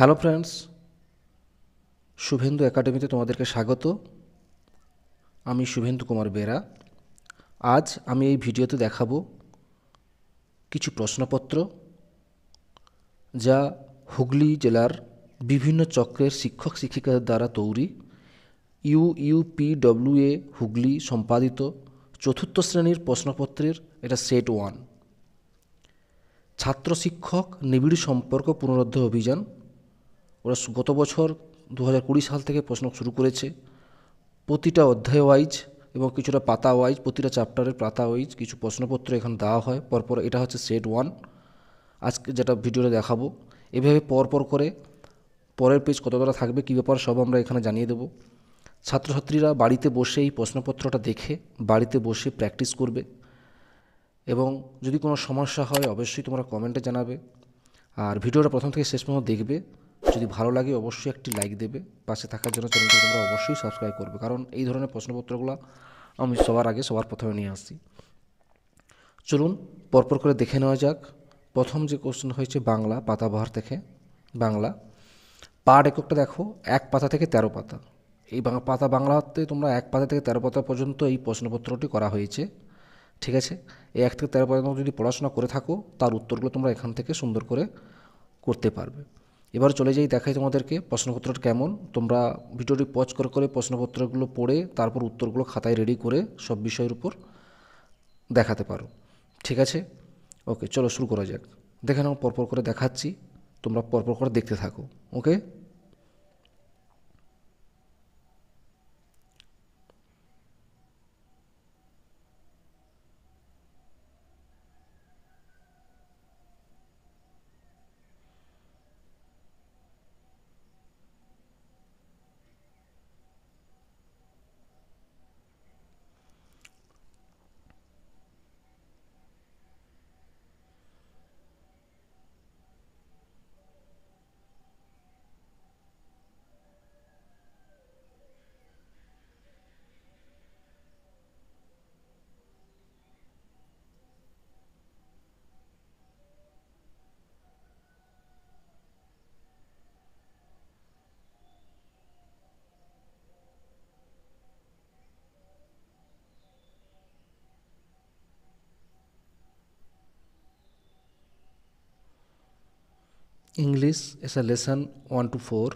hello friends Suvendu একাডেমিতে তোমাদেরকে স্বাগত আমি শুভেন্দু কুমার বেরা আজ আমি এই ভিডিওতে দেখাবো কিছু প্রশ্নপত্র যা হুগলি জেলার বিভিন্ন চক্রের শিক্ষক শিক্ষিকাদের দ্বারা তৈরি ইউ ইউপিডব্লিউএ হুগলি সম্পাদিত চতুর্থ শ্রেণীর প্রশ্নপত্রের এটা সেট ওয়ান ছাত্র শিক্ষক নিবিড় সম্পর্ক পুনরুদ্ধ অভিযান ওরা গত বছর দু সাল থেকে প্রশ্ন শুরু করেছে প্রতিটা অধ্যায় ওয়াইজ এবং কিছুটা পাতা ওয়াইজ প্রতিটা চ্যাপ্টারের পাতা ওয়াইজ কিছু প্রশ্নপত্র এখানে দেওয়া হয় পরপর এটা হচ্ছে সেট ওয়ান আজকে যেটা ভিডিওটা দেখাবো এভাবে পরপর করে পরের পেজ কতটা থাকবে কী ব্যাপার সব আমরা এখানে জানিয়ে দেবো ছাত্রছাত্রীরা বাড়িতে বসে এই প্রশ্নপত্রটা দেখে বাড়িতে বসে প্র্যাকটিস করবে এবং যদি কোনো সমস্যা হয় অবশ্যই তোমরা কমেন্টে জানাবে আর ভিডিওটা প্রথম থেকে শেষ পর্যন্ত দেখবে যদি ভালো লাগে অবশ্যই একটি লাইক দেবে পাশে থাকার জন্য চ্যানেলটি তোমরা অবশ্যই সাবস্ক্রাইব করবে কারণ এই ধরনের প্রশ্নপত্রগুলো আমি সবার আগে সবার প্রথমে নিয়ে আসি চলুন পরপর করে দেখে নেওয়া যাক প্রথম যে কোশ্চেন হয়েছে বাংলা পাতা ব্যবহার থেকে বাংলা পাট এককটা দেখো এক পাতা থেকে তেরো পাতা এই বাংলা পাতা বাংলাতে তোমরা এক পাতা থেকে তেরো পাতা পর্যন্ত এই প্রশ্নপত্রটি করা হয়েছে ঠিক আছে এই এক থেকে তেরো পর্যন্ত যদি পড়াশোনা করে থাকো তার উত্তরগুলো তোমরা এখান থেকে সুন্দর করে করতে পারবে এবার চলে যাই দেখাই তোমাদেরকে প্রশ্নপত্রটা কেমন তোমরা ভিডিওটি পজ করে করে প্রশ্নপত্রগুলো পড়ে তারপর উত্তরগুলো খাতায় রেডি করে সব বিষয়ের উপর দেখাতে পারো ঠিক আছে ওকে চলো শুরু করা যাক দেখে নাও পরপর করে দেখাচ্ছি তোমরা পরপর করে দেখতে থাকো ওকে English as a lesson 1 to 4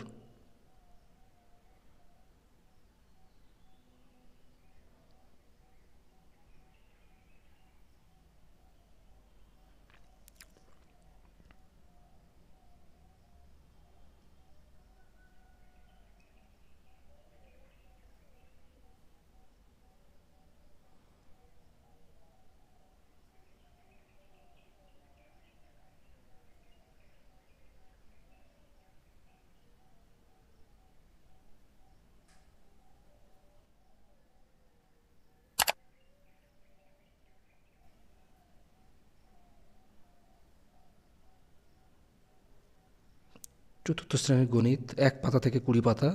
চতুর্থ শ্রেণীর গণিত এক পাতা থেকে কুড়ি পাতা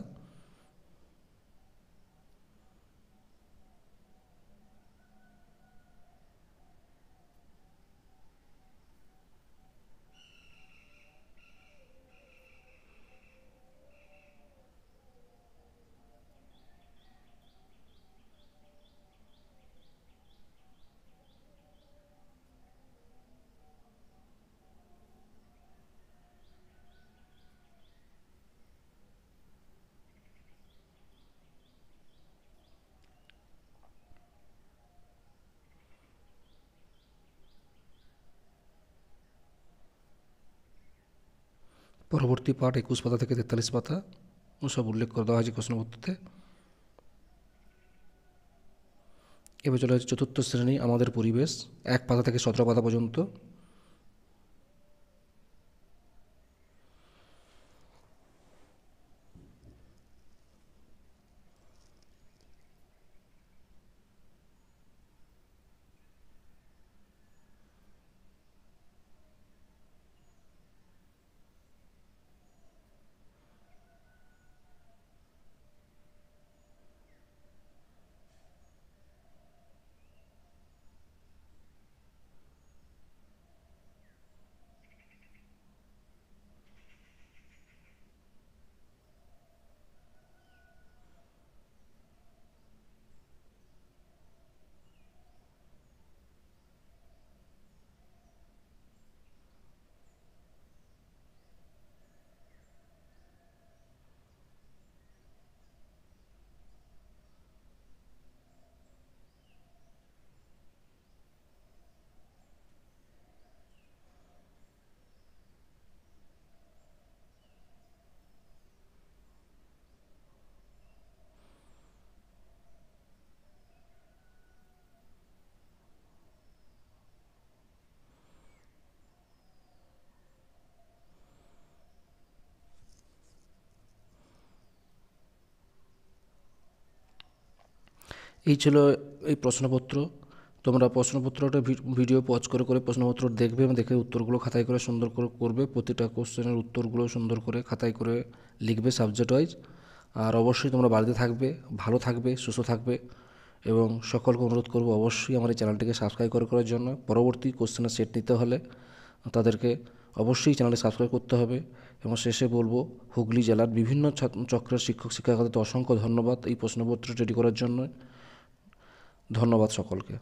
পরবর্তী পাঠ একুশ পাতা থেকে তেতাল্লিশ পাতা ওসব উল্লেখ করে দেওয়া হয়েছে প্রশ্নপত্রতে এবার চলে যাচ্ছে চতুর্থ শ্রেণী আমাদের পরিবেশ এক পাতা থেকে সতেরো পাতা পর্যন্ত এই ছিল এই প্রশ্নপত্র তোমরা প্রশ্নপত্রটা ভিডিও পজ করে করে প্রশ্নপত্র দেখবে এবং দেখে উত্তরগুলো খাতায় করে সুন্দর করে করবে প্রতিটা কোশ্চেনের উত্তরগুলো সুন্দর করে খাতায় করে লিখবে সাবজেক্ট ওয়াইজ আর অবশ্যই তোমরা বাড়িতে থাকবে ভালো থাকবে সুস্থ থাকবে এবং সকলকে অনুরোধ করব অবশ্যই আমার এই চ্যানেলটিকে সাবস্ক্রাইব করে করার জন্য পরবর্তী কোশ্চেনের সেট নিতে হলে তাদেরকে অবশ্যই চ্যানেলটি সাবস্ক্রাইব করতে হবে এবং শেষে বলবো হুগলি জেলার বিভিন্ন চক্রের শিক্ষক শিক্ষাগত অসংখ্য ধন্যবাদ এই প্রশ্নপত্র রেডি করার জন্য ধন্যবাদ সকলকে